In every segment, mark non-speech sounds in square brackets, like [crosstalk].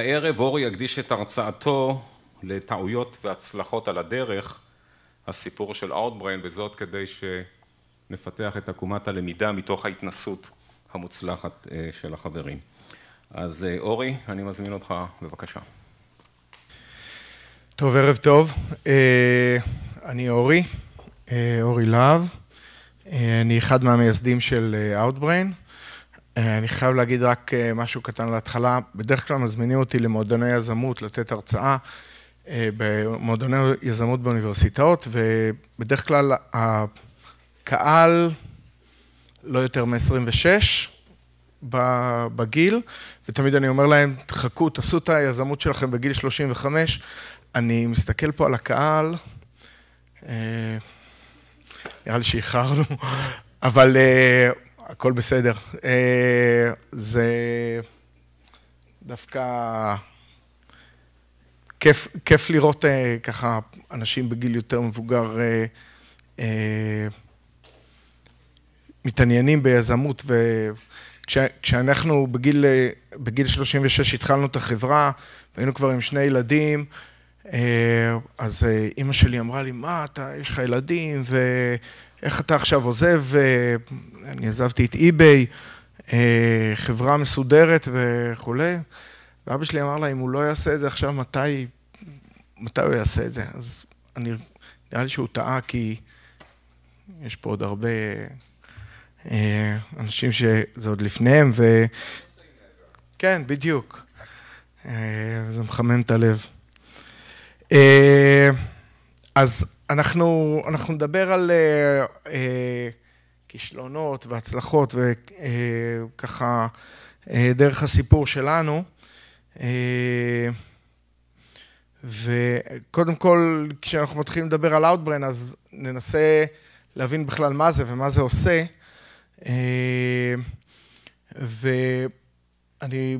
הערב אורי יקדיש את הרצאתו לטעויות והצלחות על הדרך, הסיפור של Outbrain, וזאת כדי שנפתח את עקומת הלמידה מתוך ההתנסות המוצלחת אה, של החברים. אז אה, אורי, אני מזמין אותך, בבקשה. טוב, ערב טוב. אה, אני אורי, אורי להב. אני אחד מהמייסדים של Outbrain. אה, אני חייב להגיד רק אה, משהו קטן להתחלה. בדרך כלל מזמינים אותי למועדוני יזמות לתת הרצאה אה, במועדוני יזמות באוניברסיטאות, ובדרך כלל הקהל לא יותר מ-26 בגיל, ותמיד אני אומר להם, חכו, תעשו את היזמות שלכם בגיל 35. אני מסתכל פה על הקהל, נראה לי שאיחרנו, [laughs] אבל... הכל בסדר. אה, זה דווקא כיף, כיף לראות אה, ככה אנשים בגיל יותר מבוגר אה, מתעניינים ביזמות, וכשאנחנו בגיל, בגיל 36 התחלנו את החברה, והיינו כבר עם שני ילדים, אז אימא שלי אמרה לי, מה, אתה, יש לך ילדים, ו... איך אתה עכשיו עוזב, אה, אני עזבתי את אי-ביי, אה, חברה מסודרת וכולי, ואבא שלי אמר לה, אם הוא לא יעשה את זה עכשיו, מתי, מתי הוא יעשה את זה? אז אני, נראה לי שהוא טעה, כי יש פה עוד הרבה אה, אנשים שזה עוד לפניהם, ו... כן, בדיוק. זה מחמם את הלב. אז אנחנו, אנחנו נדבר על אה, אה, כישלונות והצלחות, וככה אה, אה, דרך הסיפור שלנו. אה, וקודם כל, כשאנחנו מתחילים לדבר על Outbrain, אז ננסה להבין בכלל מה זה ומה זה עושה. אה, ואני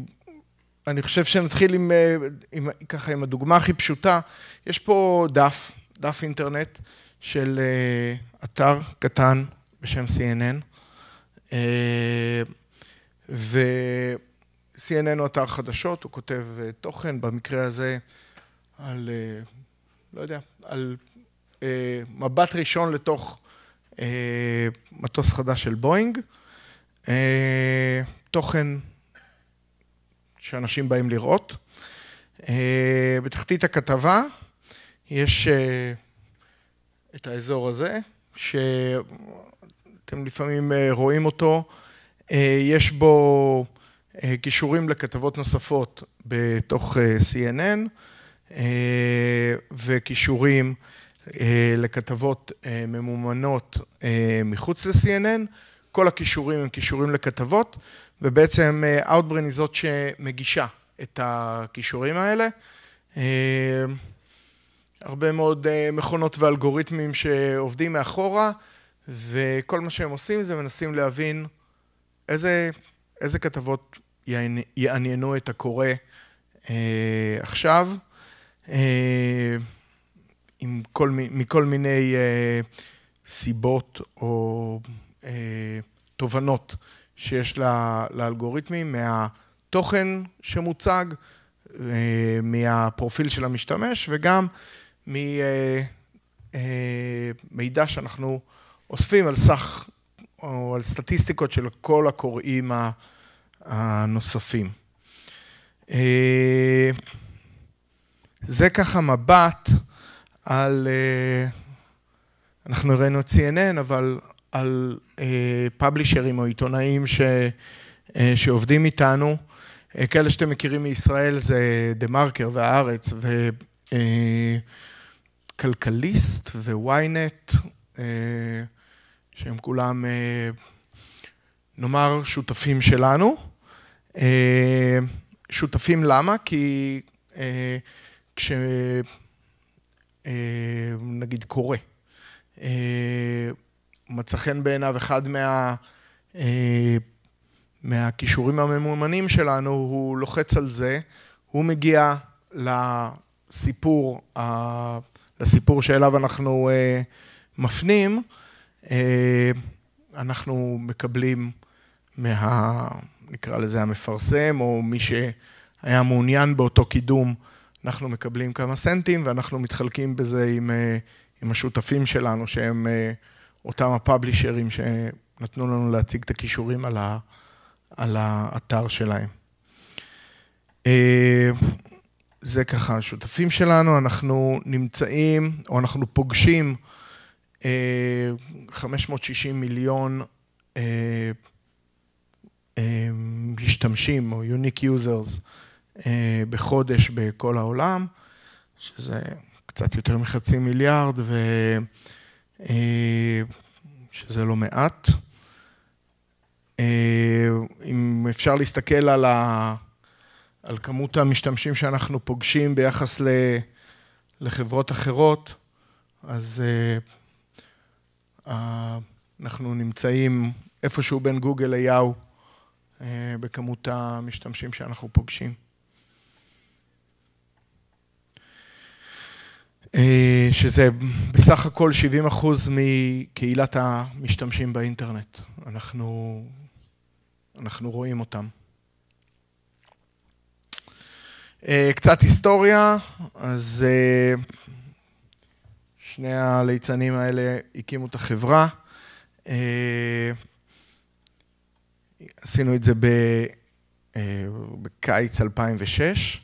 אני חושב שנתחיל עם, אה, עם, ככה עם הדוגמה הכי פשוטה. יש פה דף דף אינטרנט של אה, אתר קטן בשם CNN, ו-CNN אה, הוא אתר חדשות, הוא כותב אה, תוכן, במקרה הזה על, לא יודע, על מבט ראשון לתוך מטוס חדש של בואינג, תוכן שאנשים באים לראות. בתחתית הכתבה יש אה, את האזור הזה, שאתם לפעמים אה, רואים אותו, אה, יש בו קישורים לכתבות נוספות בתוך CNN וקישורים לכתבות ממומנות מחוץ ל-CNN. כל הכישורים הם כישורים לכתבות, ובעצם Outbrain היא זאת שמגישה את הכישורים האלה. הרבה מאוד אה, מכונות ואלגוריתמים שעובדים מאחורה, וכל מה שהם עושים זה מנסים להבין איזה, איזה כתבות יעניינו את הקורא אה, עכשיו, אה, עם כל, מכל מיני אה, סיבות או אה, תובנות שיש לה, לאלגוריתמים מהתוכן שמוצג, אה, מהפרופיל של המשתמש, וגם אה, ממידע אה, אה, שאנחנו אוספים על סך או על סטטיסטיקות של כל הקוראים הנוספים. אה, זה ככה מבט על, אנחנו הראינו את CNN, אבל על פאבלישרים או עיתונאים ש, שעובדים איתנו. כאלה שאתם מכירים מישראל זה דה מרקר והארץ ו... כלכליסט וויינט, אה, שהם כולם, אה, נאמר, שותפים שלנו. אה, שותפים למה? כי כש... נגיד קורא, מצא חן בעיניו אחד מה... מהכישורים הממומנים שלנו, הוא לוחץ על זה, הוא מגיע לסיפור ה... לסיפור שאליו אנחנו אה, מפנים, אה, אנחנו מקבלים מה... נקרא לזה המפרסם, או מי שהיה מעוניין באותו קידום, אנחנו מקבלים כמה סנטים ואנחנו מתחלקים בזה עם, אה, עם השותפים שלנו, שהם אה, אותם הפאבלישרים שנתנו לנו להציג את הכישורים על, ה, על האתר שלהם. אה, זה ככה השותפים שלנו, אנחנו נמצאים, או אנחנו פוגשים 560 אה, מיליון אה, אה, משתמשים, או unique users, בחודש בכל העולם, שזה קצת יותר מחצי מיליארד, ו... שזה לא מעט. אם אפשר להסתכל על ה... על כמות המשתמשים שאנחנו פוגשים ביחס ל, לחברות אחרות, אז uh, uh, אנחנו נמצאים איפשהו בין גוגל ליאו uh, בכמות המשתמשים שאנחנו פוגשים. שזה בסך הכל 70 אחוז מקהילת המשתמשים באינטרנט. אנחנו, אנחנו רואים אותם. אה, קצת היסטוריה, אז אה, שני הליצנים האלה הקימו את החברה. אה, עשינו את זה בקיץ 2006.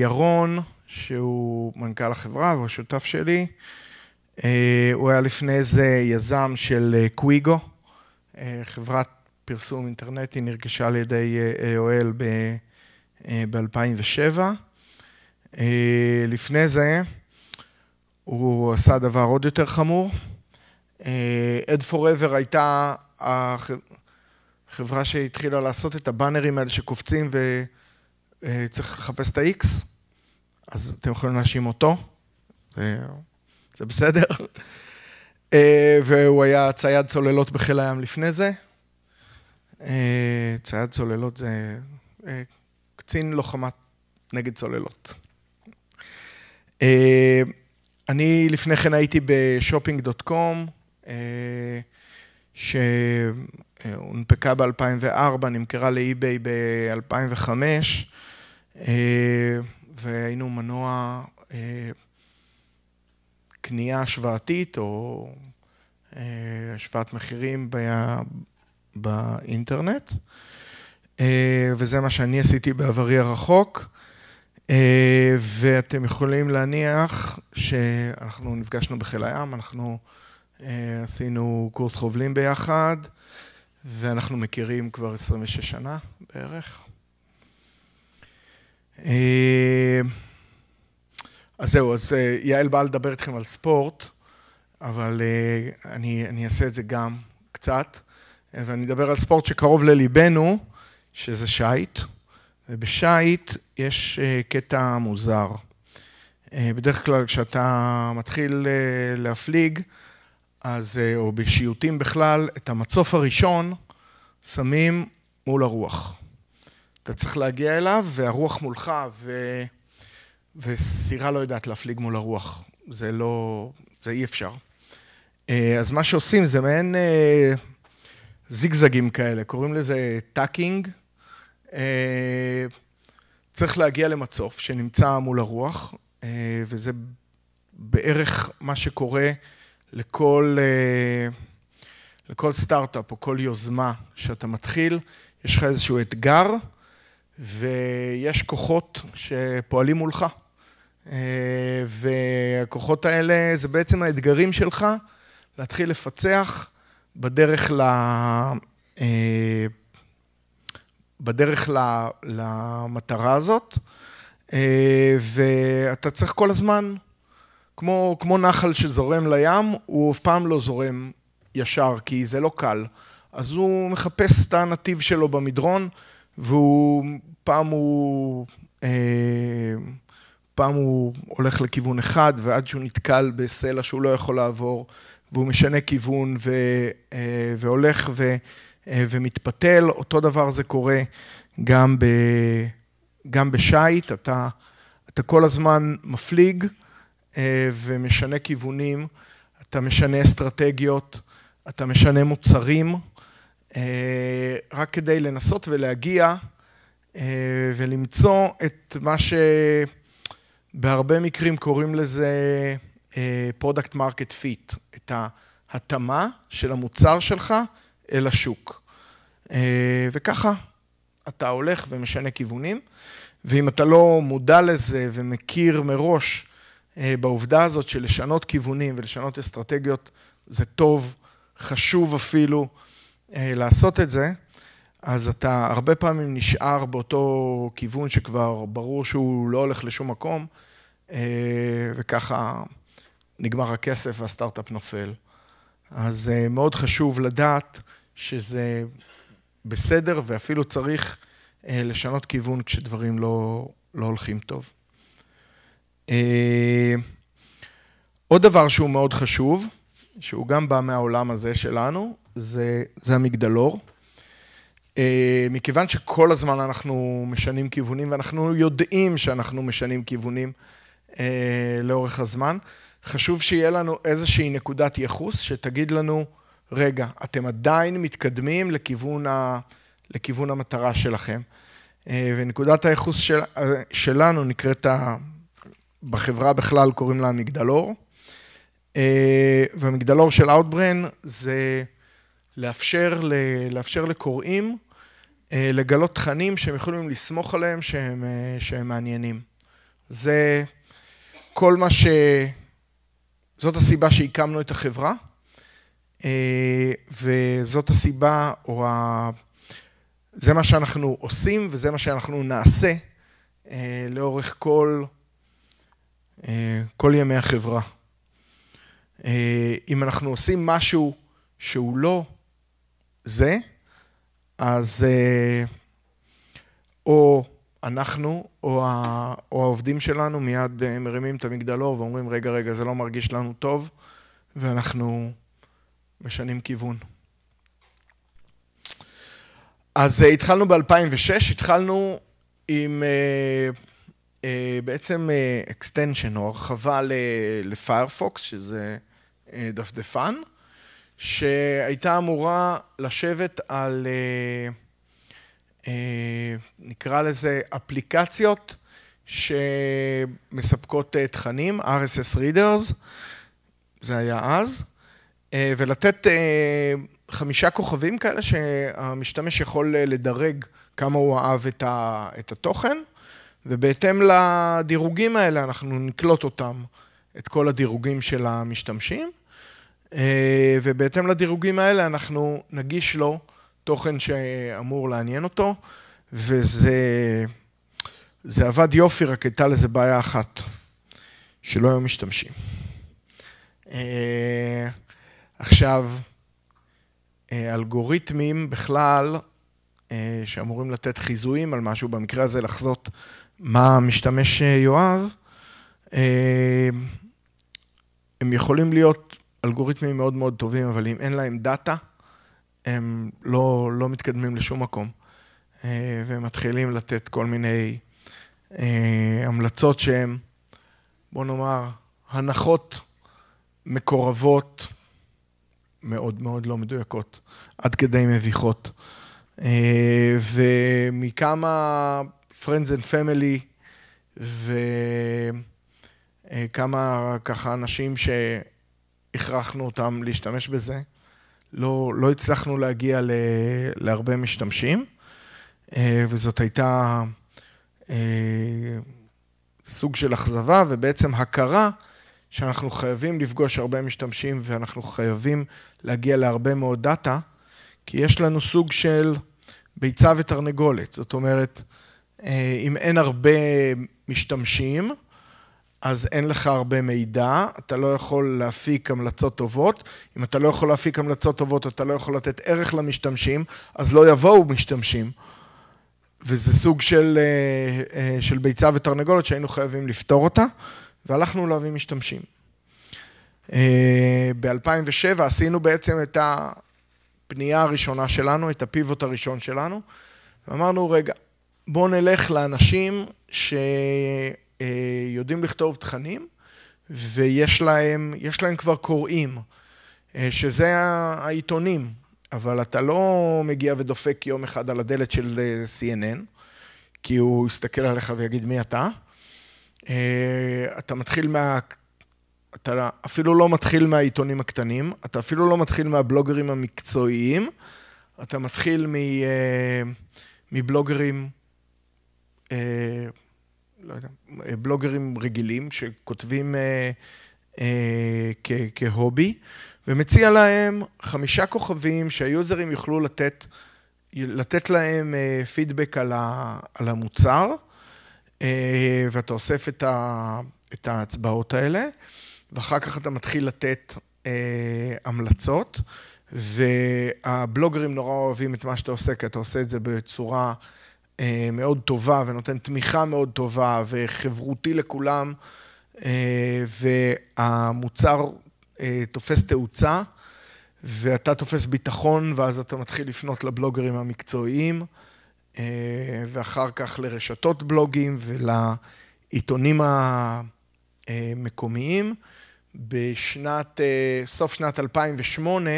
ירון, שהוא מנכ"ל החברה והשותף שלי, הוא היה לפני זה יזם של קוויגו, חברת פרסום אינטרנטי, נרכשה על ידי AOL ב... אה, ב-2007. אה, לפני זה הוא עשה דבר עוד יותר חמור. אד אה, פוראבר הייתה החברה שהתחילה לעשות את הבאנרים האלה שקופצים וצריך לחפש את ה-X, אז אתם יכולים להאשים אותו, זה, זה בסדר. והוא היה צייד צוללות בחיל הים לפני זה. צייד צוללות זה קצין לוחמת נגד צוללות. אה, אני לפני כן הייתי בשופינג דוט קום, אה, שהונפקה ב-2004, נמכרה לאי-ביי ב-2005, אה, והיינו מנוע קנייה השוואתית, או השוואת מחירים באינטרנט. ב- אה, וזה מה שאני עשיתי בעברי הרחוק. אה, ואתם יכולים להניח שאנחנו נפגשנו בחיל הים, אנחנו אה, עשינו קורס חובלים ביחד, ואנחנו מכירים כבר 26 שנה בערך. אז זהו, אז יעל באה לדבר איתכם על ספורט, אבל אני, אני אעשה את זה גם קצת, ואני אדבר על ספורט שקרוב לליבנו. שזה שיט, ובשיט יש אה, קטע מוזר. אה, בדרך כלל כשאתה מתחיל אה, להפליג, אז, או בשיוטים בכלל, את המצוף הראשון שמים מול הרוח. אתה צריך להגיע אליו, והרוח מולך, ו... וסירה לא יודעת להפליג מול הרוח. זה לא... זה אי אפשר. אז מה שעושים זה מעין זיגזגים כאלה, קוראים לזה טאקינג, אה, צריך להגיע למצוף שנמצא מול הרוח, אה, וזה בערך מה שקורה לכל, אה, לכל סטארט-אפ או כל יוזמה שאתה מתחיל. יש לך איזשהו אתגר, ויש כוחות שפועלים מולך. והכוחות האלה זה בעצם האתגרים שלך להתחיל לפצח בדרך ל... בדרך ל, למטרה הזאת, אה, ואתה צריך כל הזמן, כמו, כמו נחל שזורם לים, הוא אף פעם לא זורם ישר, כי זה לא קל. אז הוא מחפש את הנתיב שלו במדרון, והוא, פעם הוא... אה, פעם הוא הולך לכיוון אחד, ועד שהוא נתקל בסלע שהוא לא יכול לעבור, והוא משנה כיוון ו, אה, והולך, ו... אה, ומתפתל. אותו דבר זה קורה גם, ב, גם בשייט, אתה, אתה כל הזמן מפליג אה, ומשנה כיוונים, אתה משנה אסטרטגיות, אתה משנה מוצרים, אה, רק כדי לנסות ולהגיע ולמצוא את מה שבהרבה מקרים קוראים לזה product market fit, את ההתאמה של המוצר שלך אל השוק. אה, וככה אתה הולך ומשנה כיוונים, ואם אתה לא מודע לזה ומכיר מראש אה, בעובדה הזאת של לשנות כיוונים ולשנות אסטרטגיות, זה טוב, חשוב אפילו אה, לעשות את זה, אז אתה הרבה פעמים נשאר באותו כיוון שכבר ברור שהוא לא הולך לשום מקום, וככה נגמר הכסף והסטארט-אפ נופל. אז מאוד חשוב לדעת שזה בסדר, ואפילו צריך אה, לשנות כיוון כשדברים לא, לא הולכים טוב. אה, עוד דבר שהוא מאוד חשוב, שהוא גם בא מהעולם הזה שלנו, זה, זה המגדלור. אה, מכיוון שכל הזמן אנחנו משנים כיוונים, ואנחנו יודעים שאנחנו משנים כיוונים אה, לאורך הזמן, חשוב שיהיה לנו איזושהי נקודת יחוס שתגיד לנו, רגע, אתם עדיין מתקדמים לכיוון, ה, לכיוון המטרה שלכם. אה, ונקודת הייחוס של, אה, שלנו נקראת, ה, בחברה בכלל קוראים לה מגדלור. אה, והמגדלור של Outbrain זה לאפשר, לאפשר לקוראים לגלות תכנים שהם יכולים לסמוך עליהם שהם, שהם מעניינים. זה כל מה ש... זאת הסיבה שהקמנו את החברה. אה, וזאת הסיבה, או ה... זה מה שאנחנו עושים וזה מה שאנחנו נעשה אה, לאורך כל, אה, כל ימי החברה. אם אנחנו עושים משהו שהוא לא זה, אז או אנחנו או, ה, או העובדים שלנו מיד מרימים את המגדלור ואומרים, רגע, רגע, זה לא מרגיש לנו טוב, ואנחנו משנים כיוון. אז אה, התחלנו ב-2006, התחלנו עם אה, אה, בעצם extension או הרחבה לפיירפוקס, שזה דפדפן, שהייתה אמורה לשבת על, נקרא לזה, אפליקציות שמספקות תכנים, RSS Readers, זה היה אז, אה, ולתת אה, חמישה כוכבים כאלה שהמשתמש יכול אה, לדרג כמה הוא אהב את, ה, את התוכן, ובהתאם לדירוגים האלה אנחנו נקלוט אותם, את כל הדירוגים של המשתמשים, ובהתאם לדירוגים האלה אנחנו נגיש לו תוכן שאמור לעניין אותו, וזה זה עבד יופי, רק הייתה לזה בעיה אחת, שלא היו משתמשים. עכשיו, אה, אלגוריתמים בכלל, אה, שאמורים לתת חיזויים על משהו, במקרה הזה לחזות מה משתמש אה, יואב, הם יכולים להיות אלגוריתמים מאוד מאוד טובים, אבל אם אין להם דאטה, הם לא, לא מתקדמים לשום מקום. והם מתחילים לתת כל מיני המלצות שהן, בוא נאמר, הנחות מקורבות מאוד מאוד לא מדויקות, עד כדי מביכות. אה, ומכמה Friends and Family, וכמה אה, ככה אנשים שהכרחנו אותם להשתמש בזה, לא, לא הצלחנו להגיע ל, להרבה משתמשים, אה, וזאת הייתה סוג של אכזבה ובעצם הכרה. שאנחנו חייבים לפגוש הרבה משתמשים ואנחנו חייבים להגיע להרבה מאוד דאטה, כי יש לנו סוג של ביצה ותרנגולת. זאת אומרת, אה, אם אין הרבה משתמשים, אז אין לך הרבה מידע, אתה לא יכול להפיק המלצות טובות. אם אתה לא יכול להפיק המלצות טובות, אתה לא יכול לתת ערך למשתמשים, אז לא יבואו משתמשים. וזה סוג של, אה, אה, של ביצה ותרנגולת שהיינו חייבים לפתור אותה. והלכנו להביא משתמשים. אה, ב-2007 עשינו בעצם את הפנייה הראשונה שלנו, את הפיבוט הראשון שלנו, ואמרנו, רגע, בואו נלך לאנשים שיודעים אה, לכתוב תכנים ויש להם, להם כבר קוראים, אה, שזה העיתונים, אבל אתה לא מגיע ודופק יום אחד על הדלת של CNN, כי הוא יסתכל עליך ויגיד מי אתה, אה, אתה מתחיל מה... אתה אפילו לא מתחיל מהעיתונים הקטנים, אתה אפילו לא מתחיל מהבלוגרים המקצועיים, אתה מתחיל מ, אה, מבלוגרים, אה, לא יודע, בלוגרים רגילים שכותבים כ, כהובי, ומציע להם חמישה כוכבים שהיוזרים יוכלו לתת, לתת להם פידבק על, ה, על המוצר. אה, ואתה אוסף את, ה, את ההצבעות האלה, ואחר כך אתה מתחיל לתת אה, המלצות, והבלוגרים נורא אוהבים את מה שאתה עושה, כי אתה עושה את זה בצורה אה, מאוד טובה, ונותן תמיכה מאוד טובה, וחברותי לכולם, אה, והמוצר אה, תופס תאוצה, ואתה תופס ביטחון, ואז אתה מתחיל לפנות לבלוגרים המקצועיים. אה, ואחר כך לרשתות בלוגים ולעיתונים המקומיים. בשנת, אה, סוף שנת 2008,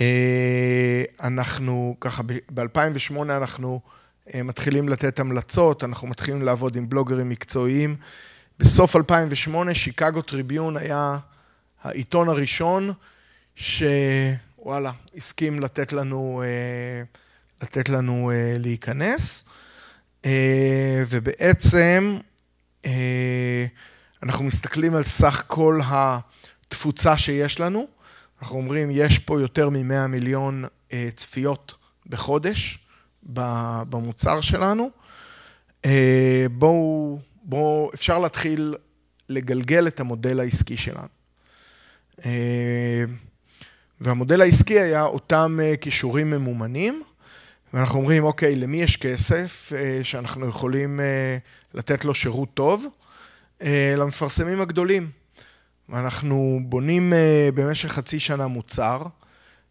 אה, אנחנו ככה, ב-2008 אנחנו מתחילים לתת המלצות, אנחנו מתחילים לעבוד עם בלוגרים מקצועיים. בסוף 2008, שיקגו טריביון היה העיתון הראשון שוואלה, הסכים לתת לנו... אה, לתת לנו אה, להיכנס, אה, ובעצם אה, אנחנו מסתכלים על סך כל התפוצה שיש לנו, אנחנו אומרים, יש פה יותר מ-100 מיליון אה, צפיות בחודש במוצר שלנו. אה, בואו, בואו, אפשר להתחיל לגלגל את המודל העסקי שלנו. אה, והמודל העסקי היה אותם אה, כישורים ממומנים, ואנחנו אומרים, אוקיי, למי יש כסף אה, שאנחנו יכולים אה, לתת לו שירות טוב? אה, למפרסמים הגדולים. אנחנו בונים במשך חצי שנה מוצר,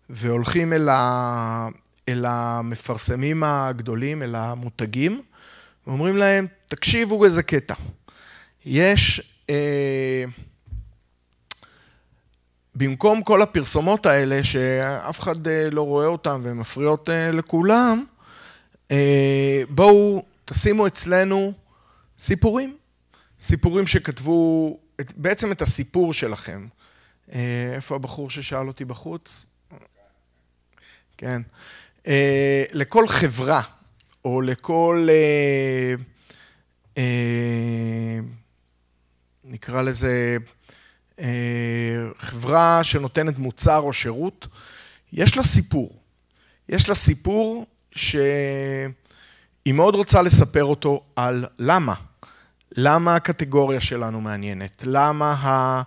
והולכים אל, ה... אל המפרסמים הגדולים, אל המותגים, ואומרים להם, תקשיבו איזה קטע. יש... אה, במקום כל הפרסומות האלה, שאף אחד אה, לא רואה אותן והן מפריעות אה, לכולם, אה, בואו תשימו אצלנו סיפורים. סיפורים שכתבו את, בעצם את הסיפור שלכם. איפה הבחור ששאל אותי בחוץ? כן. לכל חברה, או לכל... נקרא לזה... אה, חברה שנותנת מוצר או שירות, יש לה סיפור. יש לה סיפור שהיא מאוד רוצה לספר אותו על למה. למה הקטגוריה שלנו מעניינת? למה ה...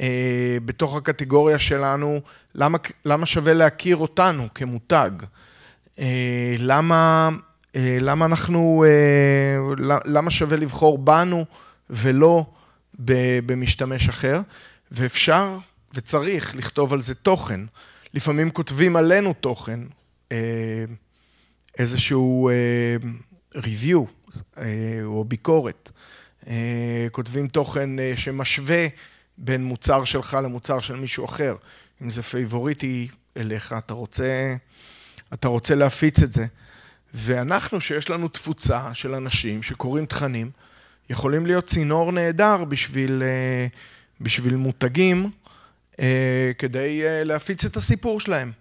אה, בתוך הקטגוריה שלנו, למה, למה שווה להכיר אותנו כמותג? אה, למה, למה אנחנו, למה שווה לבחור בנו ולא במשתמש אחר, ואפשר וצריך לכתוב על זה תוכן. לפעמים כותבים עלינו תוכן, אה, איזשהו אה, review אה, או ביקורת. כותבים תוכן שמשווה בין מוצר שלך למוצר של מישהו אחר. אם זה פייבוריטי אליך, אתה רוצה, אתה רוצה להפיץ את זה. ואנחנו, שיש לנו תפוצה של אנשים שקוראים תכנים, יכולים להיות צינור נהדר בשביל, אה, בשביל מותגים, אה, כדי אה, להפיץ את הסיפור שלהם.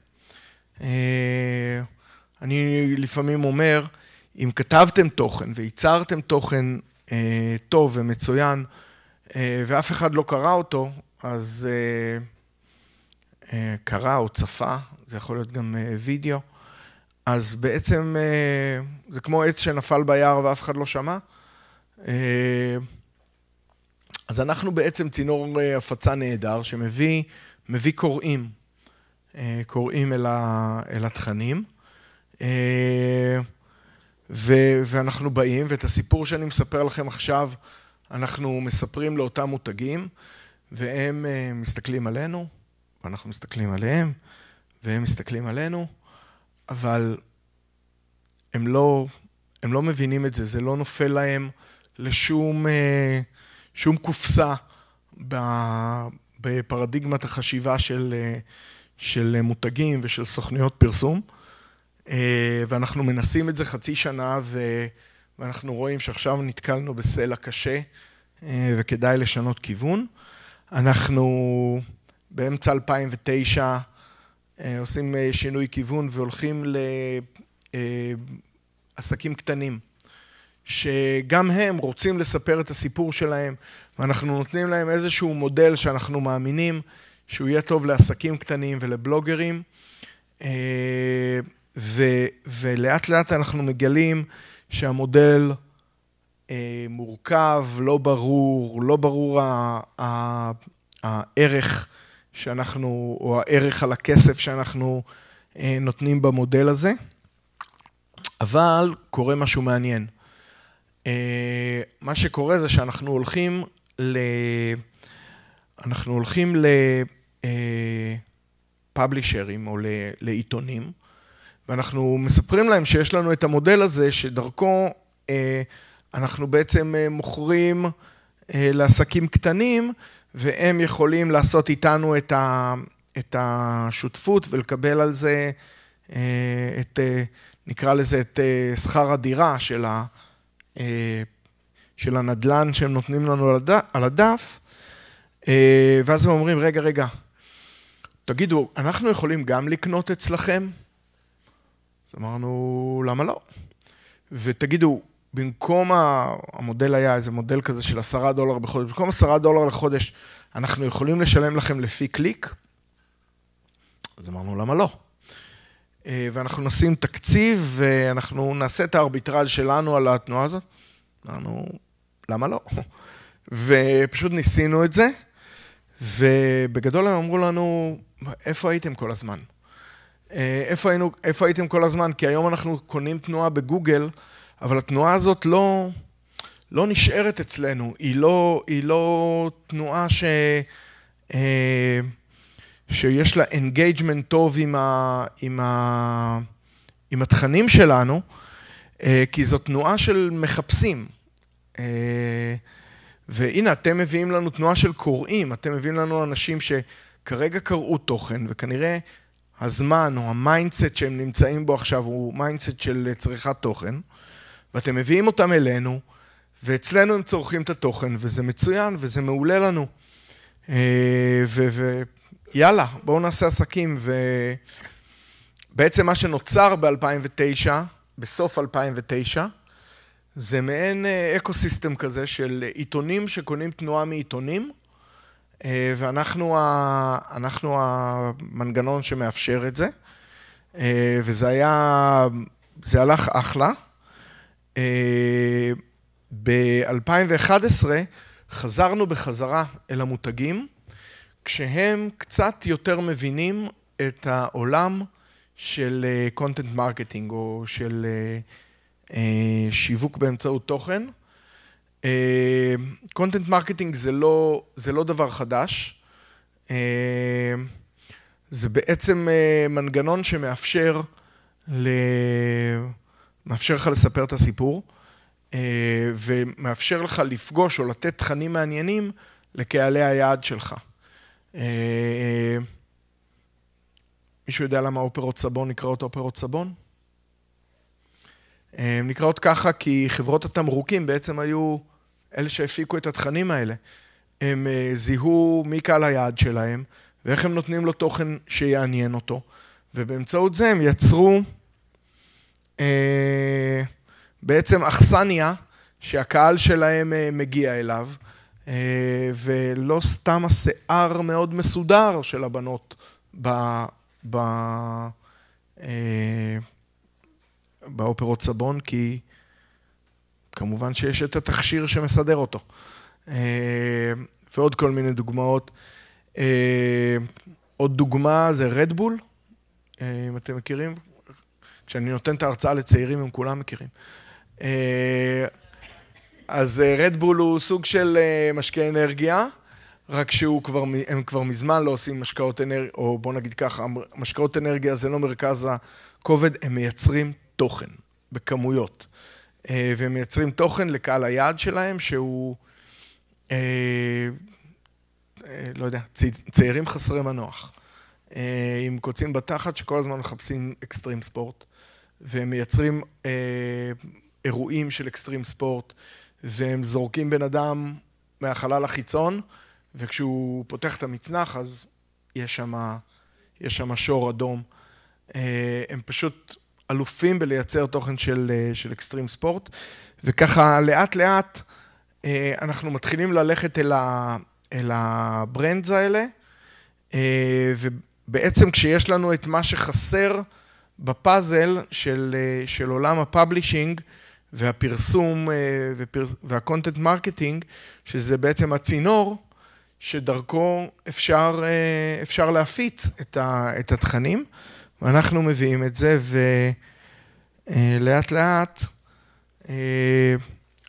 אני לפעמים אומר, אם כתבתם תוכן וייצרתם תוכן טוב ומצוין, ואף אחד לא קרא אותו, אז קרא או צפה, זה יכול להיות גם וידאו, אז בעצם זה כמו עץ שנפל ביער ואף אחד לא שמע. אה, אז אנחנו בעצם צינור אה, הפצה נהדר שמביא מביא קוראים, אה, קוראים אל, ה, אל התכנים. ו, ואנחנו באים, ואת הסיפור שאני מספר לכם עכשיו, אנחנו מספרים לאותם מותגים, והם מסתכלים עלינו, ואנחנו מסתכלים עליהם, והם מסתכלים עלינו, אבל הם לא, הם לא מבינים את זה, זה לא נופל להם לשום אה, שום קופסה בפרדיגמת החשיבה של, אה, של מותגים ושל סוכנויות פרסום. אה, ואנחנו מנסים את זה חצי שנה, ו, ואנחנו רואים שעכשיו נתקלנו בסלע קשה, וכדאי לשנות כיוון. אנחנו באמצע 2009 עושים שינוי כיוון והולכים לעסקים קטנים. שגם הם רוצים לספר את הסיפור שלהם, ואנחנו נותנים להם איזשהו מודל שאנחנו מאמינים שהוא יהיה טוב לעסקים קטנים ולבלוגרים. אה, ו, ולאט לאט אנחנו מגלים שהמודל אה, מורכב, לא ברור, לא ברור ה, ה, הערך שאנחנו, או הערך על הכסף שאנחנו אה, נותנים במודל הזה, אבל קורה משהו מעניין. אה, מה שקורה זה שאנחנו הולכים ל... אנחנו הולכים לפאבלישרים אה, או לעיתונים, ואנחנו מספרים להם שיש לנו את המודל הזה שדרכו אה, אנחנו בעצם מוכרים לעסקים קטנים, והם יכולים לעשות איתנו את, ה, את השותפות ולקבל על זה את, נקרא לזה, את שכר הדירה של ה... אה, של הנדלן שהם נותנים לנו על הדף, אה, ואז הם אומרים, רגע, רגע, תגידו, אנחנו יכולים גם לקנות אצלכם? אז אמרנו, למה לא? ותגידו, במקום, המודל היה איזה מודל כזה של עשרה דולר בחודש, במקום עשרה דולר לחודש, אנחנו יכולים לשלם לכם לפי קליק? אז אמרנו, למה לא? אה, ואנחנו נשים תקציב, ואנחנו נעשה את הארביטראז' שלנו על התנועה הזאת. אמרנו, למה לא? [laughs] ופשוט ניסינו את זה, ובגדול הם אמרו לנו, איפה הייתם כל הזמן? אה, איפה, היינו, איפה הייתם כל הזמן? כי היום אנחנו קונים תנועה בגוגל, אבל התנועה הזאת לא, לא נשארת אצלנו. היא לא, היא לא תנועה ש... אה, שיש לה אינגייג'מנט טוב עם, ה, עם, ה, עם התכנים שלנו, אה, כי זו תנועה של מחפשים. אה, והנה, אתם מביאים לנו תנועה של קוראים, אתם מביאים לנו אנשים שכרגע קראו תוכן, וכנראה הזמן או המיינדסט שהם נמצאים בו עכשיו הוא מיינדסט של צריכת תוכן, ואתם מביאים אותם אלינו, ואצלנו הם צורכים את התוכן, וזה מצוין, וזה מעולה לנו. אה, ו... ו- יאללה, בואו נעשה עסקים. ובעצם מה שנוצר ב-2009, בסוף 2009, זה מעין אה, אקו-סיסטם כזה של עיתונים שקונים תנועה מעיתונים, אה, ואנחנו ה... המנגנון שמאפשר את זה, אה, וזה היה, זה הלך אחלה. ב-2011 חזרנו בחזרה אל המותגים, כשהם קצת יותר מבינים את העולם של קונטנט אה, מרקטינג או של אה, אה, שיווק באמצעות תוכן. קונטנט מרקטינג זה לא, זה לא דבר חדש. זה בעצם מנגנון שמאפשר ל... מאפשר לך לספר את הסיפור ומאפשר לך לפגוש או לתת תכנים מעניינים לקהלי היעד שלך. אה, אה, מישהו יודע למה אופרות סבון נקראות אופרות סבון? אה, הן נקראות ככה כי חברות התמרוקים בעצם היו אלה שהפיקו את התכנים האלה. הם זיהו מי קהל היעד שלהם, ואיך הם נותנים לו תוכן שיעניין אותו, ובאמצעות זה הם יצרו אה, בעצם אכסניה שהקהל שלהם מגיע אליו. אה, ולא סתם השיער מאוד מסודר של הבנות ב... ב... אה, באופרות סבון, כי כמובן שיש את התכשיר שמסדר אותו. אה, ועוד כל מיני דוגמאות. עוד דוגמה זה רדבול, אם אתם מכירים. כשאני נותן את ההרצאה לצעירים, הם כולם מכירים. אז רדבול אה, הוא סוג של אה, משקה אנרגיה, רק שהם כבר כבר מזמן לא עושים משקאות אנרגיה, או בוא נגיד ככה, משקאות אנרגיה זה לא מרכז הכובד, הם מייצרים תוכן בכמויות. אה, והם מייצרים תוכן לקהל היעד שלהם, שהוא, אה, לא יודע, צעירים חסרי מנוח. אה, עם קוצים בתחת שכל הזמן מחפשים אקסטרים ספורט, והם מייצרים אה, אירועים של אקסטרים ספורט, והם זורקים בן אדם מהחלל החיצון, וכשהוא פותח את המצנח אז יש שם יש שם שור אדום. אה, הם פשוט אלופים בלייצר תוכן של, אה, של אקסטרים ספורט, וככה לאט לאט אה, אנחנו מתחילים ללכת אל, ה, אל הברנדס האלה, ובעצם כשיש לנו את מה שחסר בפאזל של, של עולם הפאבלישינג, והפרסום אה, והקונטנט מרקטינג, שזה בעצם הצינור שדרכו אפשר, אה, אפשר להפיץ את, את התכנים. ואנחנו מביאים את זה, ולאט אה, לאט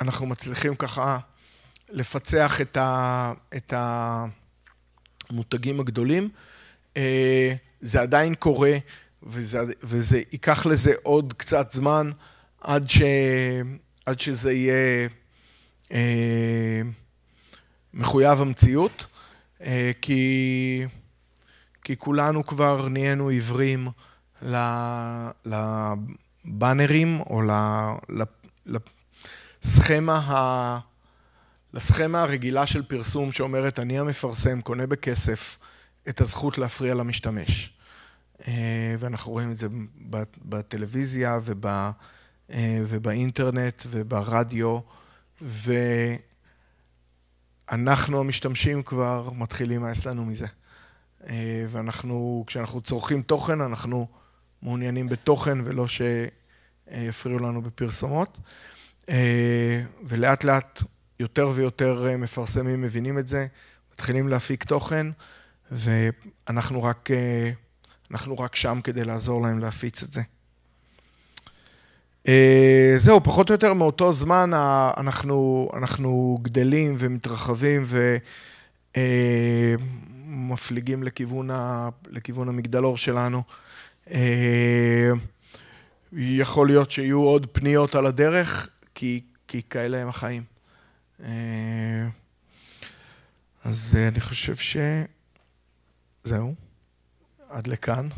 אנחנו מצליחים ככה לפצח את, ה... את המותגים הגדולים. זה עדיין קורה, וזה, וזה ייקח לזה עוד קצת זמן. עד, ש... עד שזה יהיה אה, מחויב המציאות, אה, כי... כי כולנו כבר נהיינו עיוורים לבאנרים או לסכמה, ה... לסכמה הרגילה של פרסום שאומרת, אני המפרסם, קונה בכסף את הזכות להפריע למשתמש. אה, ואנחנו רואים את זה בטלוויזיה וב... אה, ובאינטרנט וברדיו, ואנחנו המשתמשים כבר מתחילים להימאס לנו מזה. אה, ואנחנו, כשאנחנו צורכים תוכן, אנחנו מעוניינים בתוכן ולא שיפריעו לנו בפרסומות. אה, ולאט לאט יותר ויותר מפרסמים מבינים את זה, מתחילים להפיק תוכן, ואנחנו רק, רק שם כדי לעזור להם להפיץ את זה. אה, זהו, פחות או יותר מאותו זמן אנחנו, אנחנו גדלים ומתרחבים ומפליגים אה, לכיוון, ה, לכיוון המגדלור שלנו. אה, יכול להיות שיהיו עוד פניות על הדרך, כי, כי כאלה הם החיים. אז אני חושב שזהו, עד לכאן.